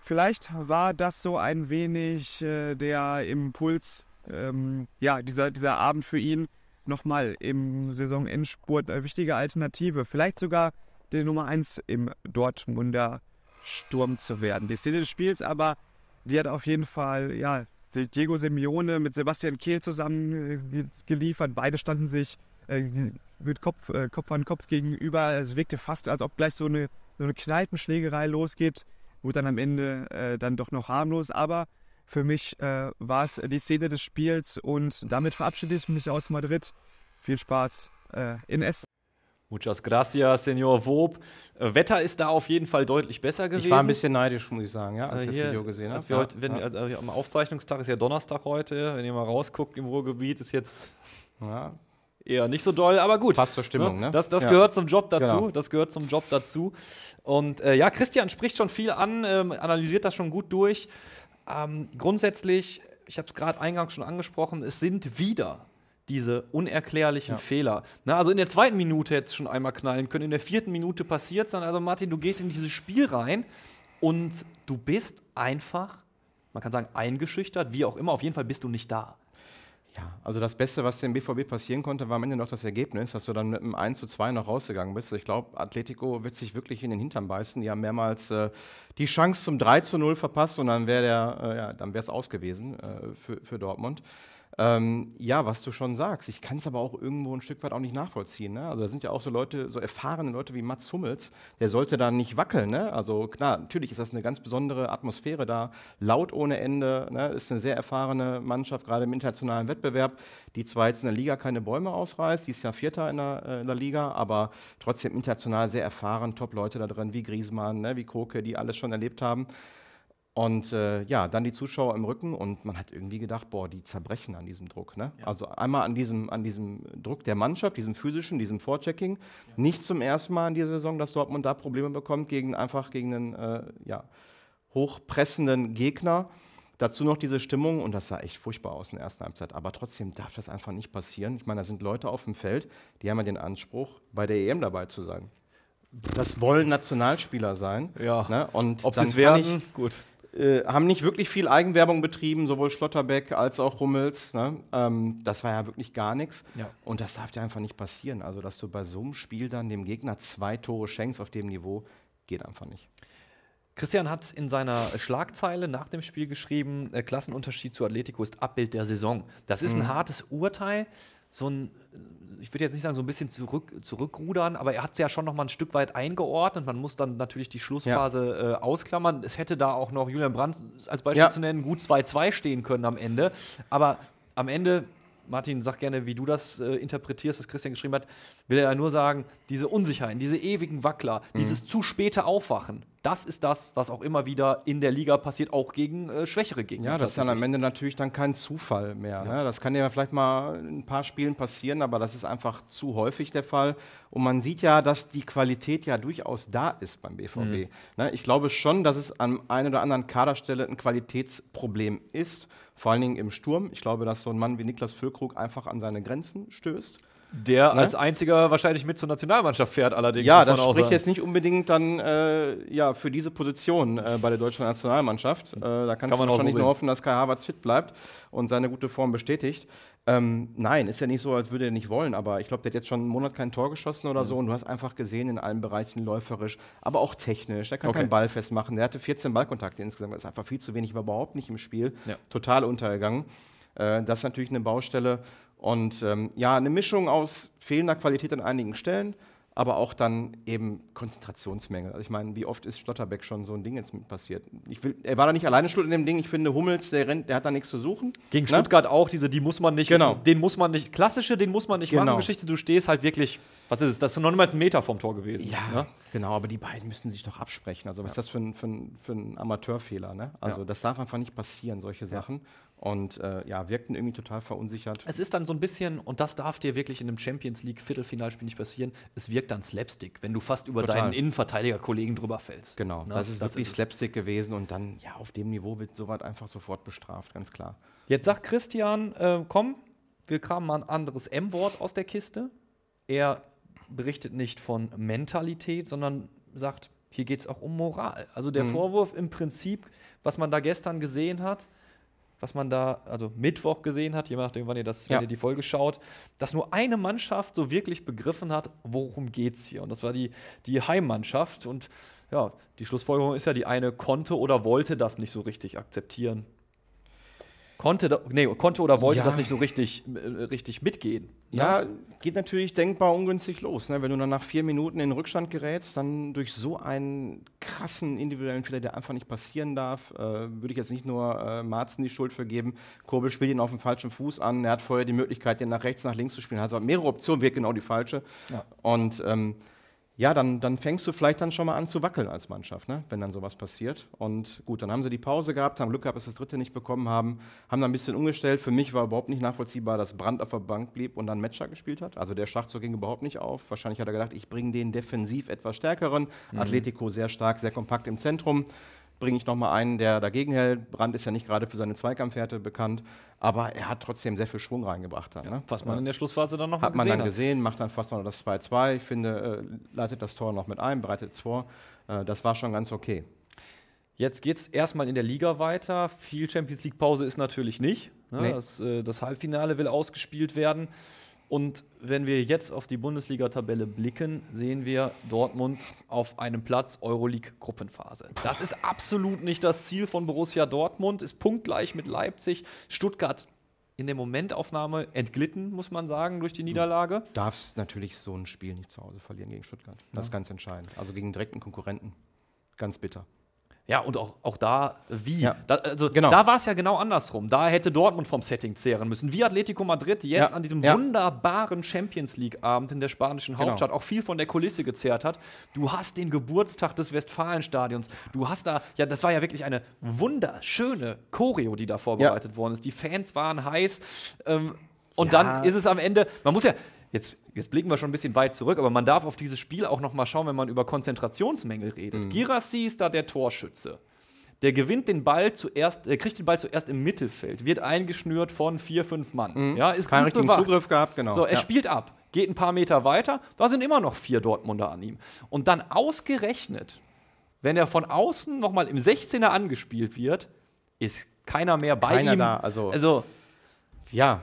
Vielleicht war das so ein wenig äh, der Impuls, ähm, ja, dieser, dieser Abend für ihn nochmal im Saisonendspurt eine wichtige Alternative. Vielleicht sogar die Nummer 1 im Dortmunder Sturm zu werden. Die Szene des Spiels aber, die hat auf jeden Fall, ja, Diego Simeone mit Sebastian Kehl zusammen geliefert. Beide standen sich äh, wird Kopf, äh, Kopf an Kopf gegenüber. Also es wirkte fast, als ob gleich so eine, so eine Kneipenschlägerei losgeht. Wurde dann am Ende äh, dann doch noch harmlos. Aber für mich äh, war es die Szene des Spiels und damit verabschiede ich mich aus Madrid. Viel Spaß äh, in Essen. Muchas gracias, Senor Wob. Wetter ist da auf jeden Fall deutlich besser gewesen. Ich war ein bisschen neidisch, muss ich sagen, ja, als ich das Video gesehen habe. Wir wenn, ja. also, am Aufzeichnungstag ist ja Donnerstag heute. Wenn ihr mal rausguckt im Ruhrgebiet, ist jetzt ja eher nicht so doll, aber gut. Passt zur Stimmung, ne? ne? Das, das ja. gehört zum Job dazu. Genau. Das gehört zum Job dazu. Und äh, ja, Christian spricht schon viel an, ähm, analysiert das schon gut durch. Ähm, grundsätzlich, ich habe es gerade eingangs schon angesprochen, es sind wieder diese unerklärlichen ja. Fehler. Na, ne, also in der zweiten Minute hätte es schon einmal knallen können, in der vierten Minute passiert es dann. Also Martin, du gehst in dieses Spiel rein und du bist einfach, man kann sagen, eingeschüchtert, wie auch immer, auf jeden Fall bist du nicht da ja, also das Beste, was dem BVB passieren konnte, war am Ende noch das Ergebnis, dass du dann mit einem 1 zu 2 noch rausgegangen bist. Ich glaube, Atletico wird sich wirklich in den Hintern beißen. Die haben mehrmals äh, die Chance zum 3 zu 0 verpasst und dann wäre äh, ja, es aus gewesen äh, für, für Dortmund. Ähm, ja, was du schon sagst, ich kann es aber auch irgendwo ein Stück weit auch nicht nachvollziehen. Ne? Also da sind ja auch so Leute, so erfahrene Leute wie Mats Hummels, der sollte da nicht wackeln. Ne? Also klar, natürlich ist das eine ganz besondere Atmosphäre da, laut ohne Ende, ne? ist eine sehr erfahrene Mannschaft, gerade im internationalen Wettbewerb, die zwar jetzt in der Liga keine Bäume ausreißt, die ist ja Vierter in der, äh, in der Liga, aber trotzdem international sehr erfahren, Top-Leute da drin, wie Griezmann, ne? wie Koke, die alles schon erlebt haben. Und äh, ja, dann die Zuschauer im Rücken und man hat irgendwie gedacht, boah, die zerbrechen an diesem Druck. Ne? Ja. Also einmal an diesem, an diesem Druck der Mannschaft, diesem physischen, diesem Vorchecking. Ja. Nicht zum ersten Mal in dieser Saison, dass Dortmund da Probleme bekommt gegen einfach gegen einen äh, ja, hochpressenden Gegner. Dazu noch diese Stimmung und das sah echt furchtbar aus in der ersten Halbzeit. Aber trotzdem darf das einfach nicht passieren. Ich meine, da sind Leute auf dem Feld, die haben ja den Anspruch, bei der EM dabei zu sein. Das wollen Nationalspieler sein. Ja. Ne? Und Ob sie es werden, ich, gut. Äh, haben nicht wirklich viel Eigenwerbung betrieben, sowohl Schlotterbeck als auch Rummels. Ne? Ähm, das war ja wirklich gar nichts. Ja. Und das darf dir einfach nicht passieren. Also, dass du bei so einem Spiel dann dem Gegner zwei Tore schenkst auf dem Niveau, geht einfach nicht. Christian hat in seiner Schlagzeile nach dem Spiel geschrieben, äh, Klassenunterschied zu Atletico ist Abbild der Saison. Das ist ein mhm. hartes Urteil so ein, äh, ich würde jetzt nicht sagen, so ein bisschen zurück, zurückrudern, aber er hat es ja schon nochmal ein Stück weit eingeordnet. Man muss dann natürlich die Schlussphase ja. äh, ausklammern. Es hätte da auch noch Julian Brandt als Beispiel ja. zu nennen, gut 2-2 stehen können am Ende. Aber am Ende, Martin, sag gerne, wie du das äh, interpretierst, was Christian geschrieben hat, will er ja nur sagen, diese Unsicherheiten, diese ewigen Wackler, mhm. dieses zu späte Aufwachen, das ist das, was auch immer wieder in der Liga passiert, auch gegen äh, schwächere Gegner. Ja, das ist dann am Ende natürlich dann kein Zufall mehr. Ja. Ne? Das kann ja vielleicht mal in ein paar Spielen passieren, aber das ist einfach zu häufig der Fall. Und man sieht ja, dass die Qualität ja durchaus da ist beim BVB. Mhm. Ne? Ich glaube schon, dass es an einer oder anderen Kaderstelle ein Qualitätsproblem ist, vor allen Dingen im Sturm. Ich glaube, dass so ein Mann wie Niklas Füllkrug einfach an seine Grenzen stößt. Der ne? als einziger wahrscheinlich mit zur Nationalmannschaft fährt, allerdings. Ja, das spricht jetzt nicht unbedingt dann äh, ja, für diese Position äh, bei der deutschen Nationalmannschaft. Äh, da kannst Kann du wahrscheinlich so nur hoffen, dass Kai Havertz fit bleibt und seine gute Form bestätigt. Ähm, nein, ist ja nicht so, als würde er nicht wollen, aber ich glaube, der hat jetzt schon einen Monat kein Tor geschossen oder mhm. so und du hast einfach gesehen, in allen Bereichen läuferisch, aber auch technisch. Der kann okay. keinen Ball festmachen. Der hatte 14 Ballkontakte insgesamt, das ist einfach viel zu wenig, war überhaupt nicht im Spiel. Ja. Total untergegangen. Äh, das ist natürlich eine Baustelle und ähm, ja, eine Mischung aus fehlender Qualität an einigen Stellen, aber auch dann eben Konzentrationsmängel. Also ich meine, wie oft ist Schlotterbeck schon so ein Ding jetzt mit passiert? Ich will, er war da nicht alleine schuld in dem Ding. Ich finde, Hummels, der, rennt, der hat da nichts zu suchen. Gegen ne? Stuttgart auch, diese, die muss man nicht, genau. den muss man nicht, klassische, den muss man nicht genau. machen, Geschichte. Du stehst halt wirklich, was ist es, das ist noch niemals ein Meter vom Tor gewesen. Ja, ne? genau, aber die beiden müssen sich doch absprechen. Also was ja. ist das für ein, für ein, für ein Amateurfehler, ne? Also ja. das darf einfach nicht passieren, solche Sachen. Ja und äh, ja, wirkten irgendwie total verunsichert. Es ist dann so ein bisschen, und das darf dir wirklich in einem Champions League Viertelfinalspiel nicht passieren, es wirkt dann Slapstick, wenn du fast über total. deinen Innenverteidigerkollegen drüber fällst. Genau, Na, ne? das ist das wirklich ist Slapstick gewesen und dann, ja, auf dem Niveau wird sowas einfach sofort bestraft, ganz klar. Jetzt sagt Christian, äh, komm, wir kramen mal ein anderes M-Wort aus der Kiste. Er berichtet nicht von Mentalität, sondern sagt, hier geht es auch um Moral. Also der mhm. Vorwurf im Prinzip, was man da gestern gesehen hat, was man da, also Mittwoch gesehen hat, je nachdem, wann ihr das, ja. wenn ihr die Folge schaut, dass nur eine Mannschaft so wirklich begriffen hat, worum geht's hier. Und das war die, die Heimmannschaft. Und ja, die Schlussfolgerung ist ja, die eine konnte oder wollte das nicht so richtig akzeptieren konnte, nee, konnte oder wollte ja. das nicht so richtig, äh, richtig mitgehen. Ja, ne? ja geht natürlich denkbar ungünstig los. Ne? Wenn du dann nach vier Minuten in Rückstand gerätst, dann durch so einen krassen individuellen Fehler, der einfach nicht passieren darf, äh, würde ich jetzt nicht nur äh, Marzen die Schuld vergeben. Kurbel spielt ihn auf dem falschen Fuß an. Er hat vorher die Möglichkeit, den nach rechts, nach links zu spielen. Also mehrere Optionen, wird genau die falsche. Ja. Und ähm, ja, dann, dann fängst du vielleicht dann schon mal an zu wackeln als Mannschaft, ne? wenn dann sowas passiert. Und gut, dann haben sie die Pause gehabt, haben Glück gehabt, dass sie das dritte nicht bekommen haben, haben dann ein bisschen umgestellt. Für mich war überhaupt nicht nachvollziehbar, dass Brandt auf der Bank blieb und dann Matcher gespielt hat. Also der Schachzug ging überhaupt nicht auf. Wahrscheinlich hat er gedacht, ich bringe den defensiv etwas stärkeren. Mhm. Atletico sehr stark, sehr kompakt im Zentrum bringe ich nochmal einen, der dagegen hält. Brand ist ja nicht gerade für seine Zweikampfhärte bekannt, aber er hat trotzdem sehr viel Schwung reingebracht. Dann, ja, ne? Was man in der Schlussphase dann nochmal gesehen hat. Hat man dann gesehen, macht dann fast noch das 2-2. Ich finde, äh, leitet das Tor noch mit ein, bereitet es vor. Äh, das war schon ganz okay. Jetzt geht es erstmal in der Liga weiter. Viel Champions League-Pause ist natürlich nicht. Ne? Nee. Das, äh, das Halbfinale will ausgespielt werden. Und wenn wir jetzt auf die Bundesliga-Tabelle blicken, sehen wir Dortmund auf einem Platz Euroleague-Gruppenphase. Das ist absolut nicht das Ziel von Borussia Dortmund, ist punktgleich mit Leipzig. Stuttgart in der Momentaufnahme entglitten, muss man sagen, durch die Niederlage. Du darfst natürlich so ein Spiel nicht zu Hause verlieren gegen Stuttgart. Das ja. ist ganz entscheidend. Also gegen direkten Konkurrenten. Ganz bitter. Ja, und auch, auch da, wie? Ja. Da, also, genau. da war es ja genau andersrum. Da hätte Dortmund vom Setting zehren müssen. Wie Atletico Madrid jetzt ja. an diesem ja. wunderbaren Champions League-Abend in der spanischen genau. Hauptstadt genau. auch viel von der Kulisse gezehrt hat. Du hast den Geburtstag des Westfalenstadions. Du hast da, ja, das war ja wirklich eine wunderschöne Choreo, die da vorbereitet worden ist. Die Fans waren heiß. Ähm, und dann ist es am Ende, man muss ja, jetzt, jetzt blicken wir schon ein bisschen weit zurück, aber man darf auf dieses Spiel auch noch mal schauen, wenn man über Konzentrationsmängel redet. Mhm. Girassi ist da der Torschütze. Der gewinnt den Ball zuerst, äh, kriegt den Ball zuerst im Mittelfeld, wird eingeschnürt von vier, fünf Mann. Mhm. Ja, ist Keinen richtigen bewacht. Zugriff gehabt, genau. So, er ja. spielt ab, geht ein paar Meter weiter, da sind immer noch vier Dortmunder an ihm. Und dann ausgerechnet, wenn er von außen noch mal im 16er angespielt wird, ist keiner mehr bei keiner ihm. Da, also, also ja,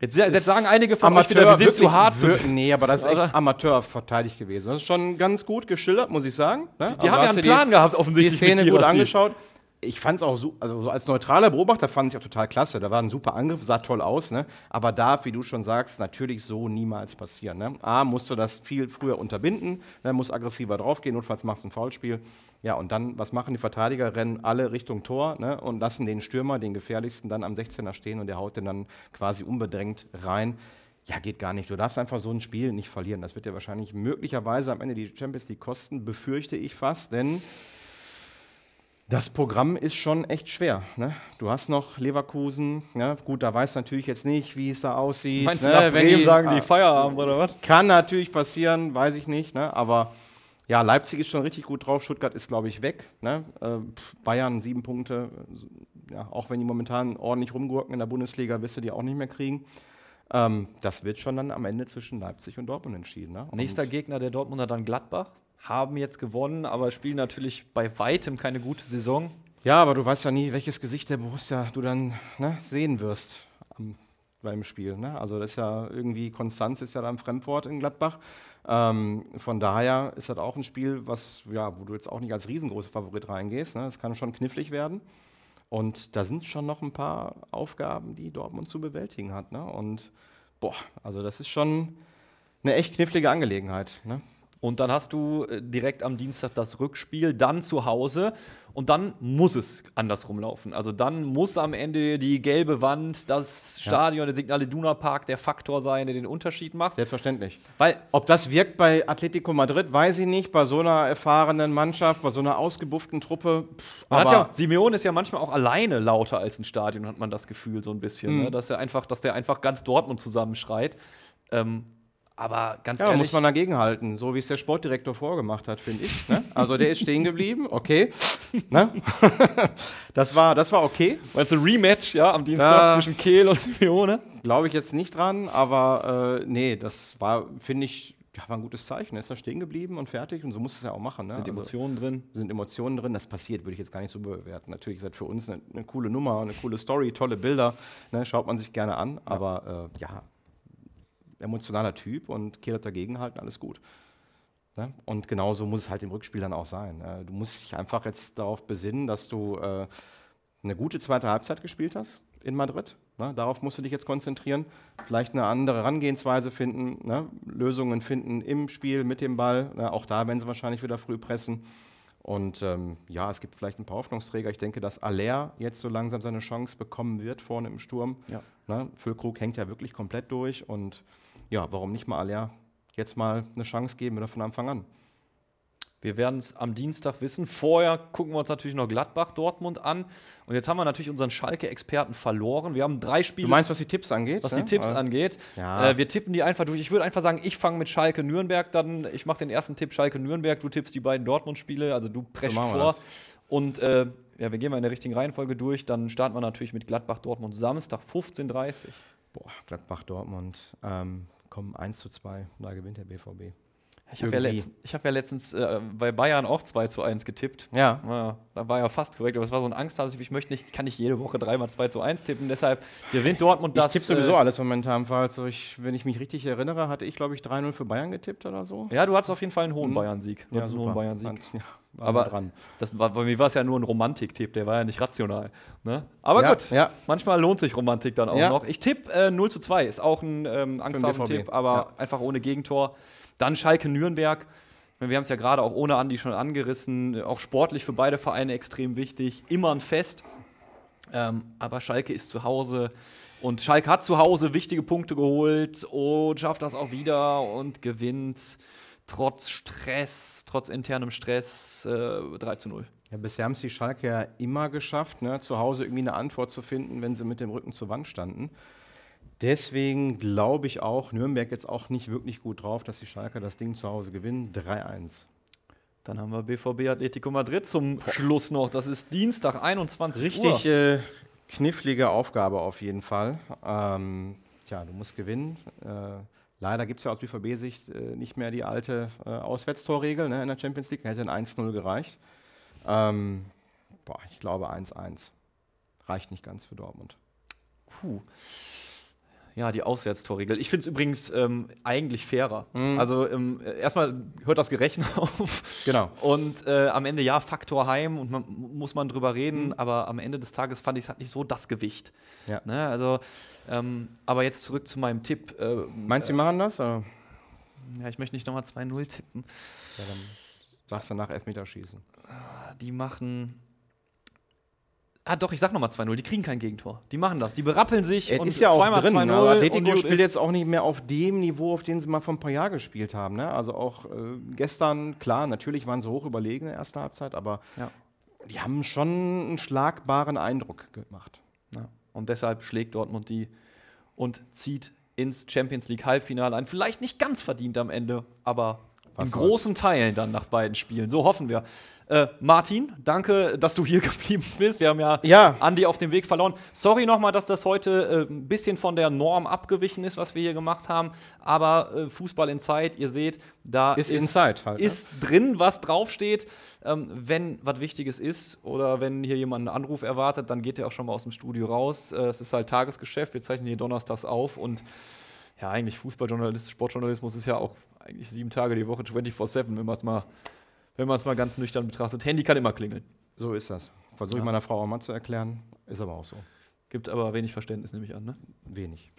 Jetzt, jetzt, sagen einige von Amateur, euch wieder, wir sind zu hart. Zu nee, aber das ist echt amateurverteidigt gewesen. Das ist schon ganz gut geschildert, muss ich sagen. Ne? Die also haben ja einen Plan die, gehabt, offensichtlich. Die Szene gut angeschaut ich fand es auch so, also als neutraler Beobachter fand ich auch total klasse. Da war ein super Angriff, sah toll aus, ne? aber darf, wie du schon sagst, natürlich so niemals passieren. Ne? A, musst du das viel früher unterbinden, ne? musst aggressiver draufgehen, notfalls machst du ein Foulspiel. Ja, und dann, was machen die Verteidiger? Rennen alle Richtung Tor ne? und lassen den Stürmer, den gefährlichsten, dann am 16er stehen und der haut den dann quasi unbedrängt rein. Ja, geht gar nicht. Du darfst einfach so ein Spiel nicht verlieren. Das wird dir wahrscheinlich möglicherweise am Ende die Champions League kosten, befürchte ich fast, denn das Programm ist schon echt schwer. Ne? Du hast noch Leverkusen. Ne? Gut, da weiß natürlich jetzt nicht, wie es da aussieht. Meinst ne? du, nach Wenn die, sagen die ah. Feierabend oder was? Kann natürlich passieren, weiß ich nicht. Ne? Aber ja, Leipzig ist schon richtig gut drauf. Stuttgart ist, glaube ich, weg. Ne? Äh, Bayern sieben Punkte. Äh, ja, auch wenn die momentan ordentlich rumgurken in der Bundesliga, wirst du die auch nicht mehr kriegen. Ähm, das wird schon dann am Ende zwischen Leipzig und Dortmund entschieden. Ne? Und Nächster Gegner der Dortmunder dann Gladbach haben jetzt gewonnen, aber spielen natürlich bei weitem keine gute Saison. Ja, aber du weißt ja nie, welches Gesicht der Borussia du dann ne, sehen wirst am, beim Spiel. Ne? Also das ist ja irgendwie, Konstanz ist ja da ein Fremdwort in Gladbach. Ähm, von daher ist das auch ein Spiel, was, ja, wo du jetzt auch nicht als riesengroßer Favorit reingehst. Es ne? kann schon knifflig werden. Und da sind schon noch ein paar Aufgaben, die Dortmund zu bewältigen hat. Ne? Und boah, also das ist schon eine echt knifflige Angelegenheit. Ne? Und dann hast du äh, direkt am Dienstag das Rückspiel, dann zu Hause und dann muss es andersrum laufen. Also dann muss am Ende die gelbe Wand, das Stadion, ja. der Signale Duna Park der Faktor sein, der den Unterschied macht. Selbstverständlich. Weil ob das wirkt bei Atletico Madrid, weiß ich nicht. Bei so einer erfahrenen Mannschaft, bei so einer ausgebufften Truppe. Pff, aber ja, Simeone ist ja manchmal auch alleine lauter als ein Stadion, hat man das Gefühl so ein bisschen, mhm. ne? Hm. dass er einfach, dass der einfach ganz Dortmund zusammenschreit. Ähm, aber ganz ja, ehrlich. muss man dagegen halten, so wie es der Sportdirektor vorgemacht hat, finde ich. Ne? Also der ist stehen geblieben, okay. Ne? das, war, das war okay. War jetzt ein Rematch, ja, am Dienstag da zwischen Kehl und Simeone. Glaube ich jetzt nicht dran, aber äh, nee, das war, finde ich, ja, war ein gutes Zeichen. Er ist da stehen geblieben und fertig und so muss es ja auch machen. Ne? Sind also Emotionen drin? Sind Emotionen drin. Das passiert, würde ich jetzt gar nicht so bewerten. Natürlich ist das für uns eine, eine coole Nummer, eine coole Story, tolle Bilder. Ne? Schaut man sich gerne an, ja. aber äh, ja, emotionaler Typ und kehrt hat dagegenhalten, alles gut. Ne? Und genauso muss es halt im Rückspiel dann auch sein. Äh, du musst dich einfach jetzt darauf besinnen, dass du äh, eine gute zweite Halbzeit gespielt hast in Madrid. Ne? Darauf musst du dich jetzt konzentrieren. Vielleicht eine andere Herangehensweise finden, ne? Lösungen finden im Spiel mit dem Ball. Ne? Auch da werden sie wahrscheinlich wieder früh pressen. Und ähm, ja, es gibt vielleicht ein paar Hoffnungsträger. Ich denke, dass Aller jetzt so langsam seine Chance bekommen wird vorne im Sturm. Ja. Ne? Füllkrug hängt ja wirklich komplett durch und ja, warum nicht mal Aller jetzt mal eine Chance geben oder von Anfang an? Wir werden es am Dienstag wissen. Vorher gucken wir uns natürlich noch Gladbach, Dortmund an. Und jetzt haben wir natürlich unseren Schalke-Experten verloren. Wir haben drei Spiele. Du meinst, was die Tipps angeht? Was ne? die Tipps also, angeht. Ja. Äh, wir tippen die einfach durch. Ich würde einfach sagen, ich fange mit Schalke Nürnberg dann. Ich mache den ersten Tipp Schalke Nürnberg. Du tippst die beiden Dortmund-Spiele. Also du prescht so vor. Das. Und äh, ja, wir gehen mal in der richtigen Reihenfolge durch. Dann starten wir natürlich mit Gladbach, Dortmund Samstag 15:30 Boah, Gladbach, Dortmund. Ähm kommen 1 zu 2, da gewinnt der BVB. Ich habe ja, letzt, hab ja, letztens äh, bei Bayern auch 2 zu 1 getippt. Ja. ja. Da war ja fast korrekt, aber es war so ein Angsthase. Ich möchte nicht, ich kann nicht jede Woche dreimal 2 zu 1 tippen. Deshalb gewinnt Dortmund das. Ich tippe sowieso äh, alles momentan. Also ich, wenn ich mich richtig erinnere, hatte ich, glaube ich, 3-0 für Bayern getippt oder so. Ja, du hattest auf jeden Fall einen hohen mhm. Bayern-Sieg. Ja, einen hohen Bayern-Sieg. Ja aber dran. Das war, bei mir war es ja nur ein Romantik-Tipp, der war ja nicht rational. Ne? Aber ja, gut, ja. manchmal lohnt sich Romantik dann auch ja. noch. Ich tippe äh, 0 zu 2, ist auch ein ähm, angsthafen Tipp, aber einfach ohne Gegentor. Dann Schalke-Nürnberg. Wir haben es ja gerade auch ohne Andi schon angerissen. Äh, auch sportlich für beide Vereine extrem wichtig. Immer ein Fest. Ähm, aber Schalke ist zu Hause. Und Schalke hat zu Hause wichtige Punkte geholt und schafft das auch wieder und gewinnt trotz Stress, trotz internem Stress äh, 3 zu 0. Ja, bisher haben es die Schalke ja immer geschafft, ne, zu Hause irgendwie eine Antwort zu finden, wenn sie mit dem Rücken zur Wand standen. Deswegen glaube ich auch, Nürnberg jetzt auch nicht wirklich gut drauf, dass die Schalke das Ding zu Hause gewinnen. 3-1. Dann haben wir BVB Atletico Madrid zum Boah. Schluss noch. Das ist Dienstag, 21 Richtig, Uhr. Richtig äh, knifflige Aufgabe auf jeden Fall. Ähm, tja, du musst gewinnen. Äh, Leider gibt es ja aus BVB-Sicht äh, nicht mehr die alte äh, Auswärtstorregel ne, in der Champions League. Hätte ein 1-0 gereicht. Ähm, boah, ich glaube 1-1. Reicht nicht ganz für Dortmund. Puh. Ja, die Auswärtstorregel. Ich finde es übrigens ähm, eigentlich fairer. Mhm. Also ähm, erstmal hört das Gerechnen auf. Genau. Und äh, am Ende ja, Faktor Heim und man, muss man drüber reden, mhm. aber am Ende des Tages fand ich es halt nicht so das Gewicht. Ja. Ne? Also, ähm, aber jetzt zurück zu meinem Tipp. Äh, Meinst du, äh, die machen das? Oder? Ja, ich möchte nicht nochmal 2-0 tippen. Ja, dann sagst du nach Elfmeterschießen. Die machen Ah, doch, ich sag nochmal 2-0. Die kriegen kein Gegentor. Die machen das. Die berappeln sich. Es und ist ja auch drin. Ne? Aber Atletico spielt jetzt auch nicht mehr auf dem Niveau, auf dem sie mal vor ein paar Jahren gespielt haben. Ne? Also auch äh, gestern, klar, natürlich waren sie hoch überlegen in der ersten Halbzeit, aber ja. die haben schon einen schlagbaren Eindruck gemacht. Ja. Und deshalb schlägt Dortmund die und zieht ins Champions League Halbfinale ein. Vielleicht nicht ganz verdient am Ende, aber was in großen Teilen dann nach beiden Spielen. So hoffen wir. Äh, Martin, danke, dass du hier geblieben bist. Wir haben ja, ja. Andi auf dem Weg verloren. Sorry nochmal, dass das heute äh, ein bisschen von der Norm abgewichen ist, was wir hier gemacht haben. Aber äh, Fußball in Zeit, ihr seht, da ist, ist, Zeit, halt, ne? ist ja. drin, was draufsteht. Ähm, wenn was Wichtiges ist oder wenn hier jemand einen Anruf erwartet, dann geht er auch schon mal aus dem Studio raus. Äh, es ist halt Tagesgeschäft. Wir zeichnen hier donnerstags auf und ja, eigentlich Fußballjournalist, Sportjournalismus ist ja auch eigentlich sieben Tage die Woche 24-7, wenn man es mal, mal ganz nüchtern betrachtet. Handy kann immer klingeln. So ist das. Versuche ich ja. meiner Frau auch mal zu erklären. Ist aber auch so. Gibt aber wenig Verständnis, nehme ich an, ne? Wenig.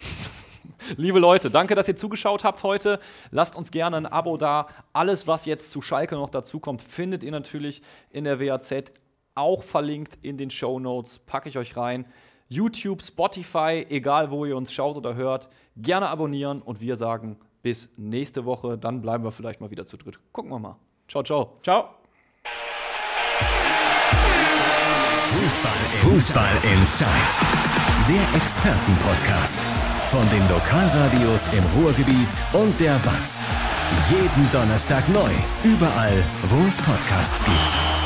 Liebe Leute, danke, dass ihr zugeschaut habt heute. Lasst uns gerne ein Abo da. Alles, was jetzt zu Schalke noch dazukommt, findet ihr natürlich in der WAZ. Auch verlinkt in den Show Notes. Packe ich euch rein. YouTube, Spotify, egal wo ihr uns schaut oder hört. Gerne abonnieren und wir sagen bis nächste Woche. Dann bleiben wir vielleicht mal wieder zu dritt. Gucken wir mal. Ciao, ciao. Ciao. Fußball, Fußball Inside. Der Expertenpodcast von den Lokalradios im Ruhrgebiet und der WAZ. Jeden Donnerstag neu, überall, wo es Podcasts gibt.